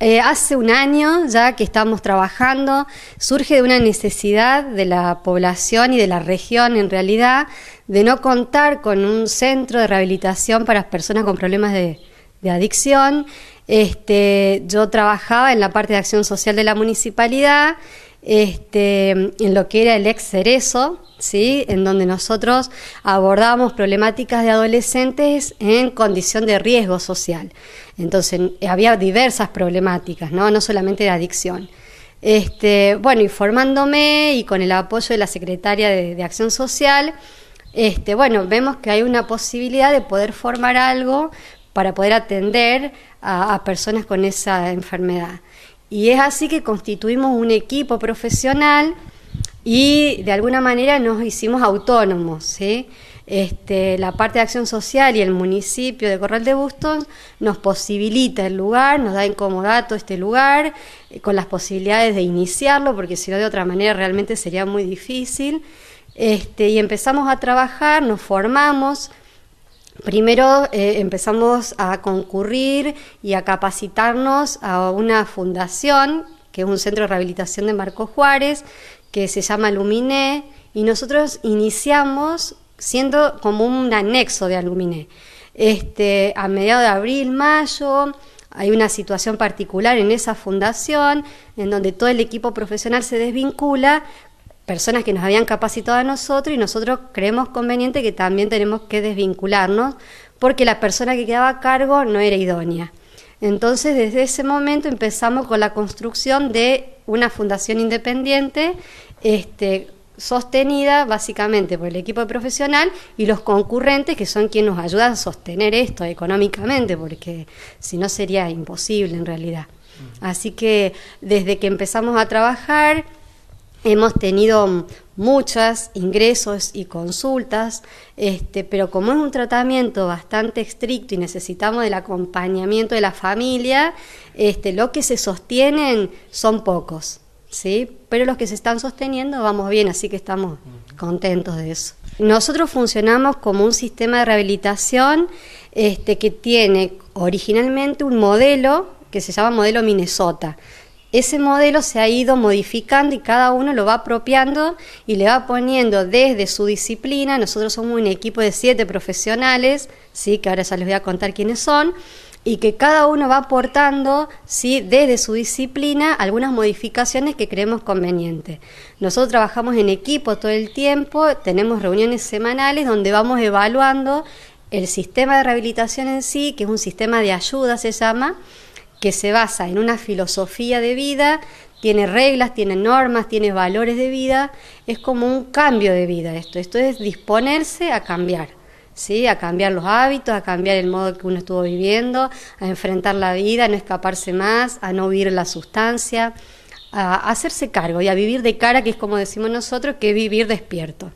Eh, hace un año ya que estamos trabajando, surge de una necesidad de la población y de la región en realidad de no contar con un centro de rehabilitación para personas con problemas de, adicción. Este, yo trabajaba en la parte de acción social de la municipalidad este, en lo que era el ex cerezo, ¿sí? en donde nosotros abordábamos problemáticas de adolescentes en condición de riesgo social. Entonces había diversas problemáticas, no, no solamente de adicción. Este, bueno, y formándome y con el apoyo de la secretaria de, Acción Social, este, bueno, vemos que hay una posibilidad de poder formar algo para poder atender a personas con esa enfermedad. Y es así que constituimos un equipo profesional y de alguna manera nos hicimos autónomos. Este, la parte de acción social y el municipio de Corral de Bustos nos posibilita el lugar, nos da incomodato este lugar, eh, con las posibilidades de iniciarlo, porque si no de otra manera realmente sería muy difícil. Este, y empezamos a trabajar, nos formamos, Primero eh, empezamos a concurrir y a capacitarnos a una fundación, que es un centro de rehabilitación de Marcos Juárez, que se llama Aluminé y nosotros iniciamos siendo como un anexo de Aluminé. Este, a mediados de abril, mayo, hay una situación particular en esa fundación en donde todo el equipo profesional se desvincula personas que nos habían capacitado a nosotros y nosotros creemos conveniente que también tenemos que desvincularnos porque la persona que quedaba a cargo no era idónea. Entonces, desde ese momento empezamos con la construcción de una fundación independiente, este, sostenida básicamente por el equipo profesional y los concurrentes que son quienes nos ayudan a sostener esto económicamente, porque si no sería imposible en realidad. Así que desde que empezamos a trabajar, Hemos tenido muchos ingresos y consultas, este, pero como es un tratamiento bastante estricto y necesitamos del acompañamiento de la familia, este, lo que se sostienen son pocos, ¿sí? pero los que se están sosteniendo vamos bien, así que estamos contentos de eso. Nosotros funcionamos como un sistema de rehabilitación este, que tiene originalmente un modelo que se llama modelo Minnesota ese modelo se ha ido modificando y cada uno lo va apropiando y le va poniendo desde su disciplina. Nosotros somos un equipo de siete profesionales, sí, que ahora ya les voy a contar quiénes son, y que cada uno va aportando, sí, desde su disciplina algunas modificaciones que creemos convenientes. Nosotros trabajamos en equipo todo el tiempo, tenemos reuniones semanales donde vamos evaluando el sistema de rehabilitación en sí, que es un sistema de ayuda se llama que se basa en una filosofía de vida, tiene reglas, tiene normas, tiene valores de vida, es como un cambio de vida esto, esto es disponerse a cambiar. ¿Sí? a cambiar los hábitos, a cambiar el modo que uno estuvo viviendo, a enfrentar la vida, a no escaparse más, a no huir la sustancia, a hacerse cargo y a vivir de cara, que es como decimos nosotros, que es vivir despierto.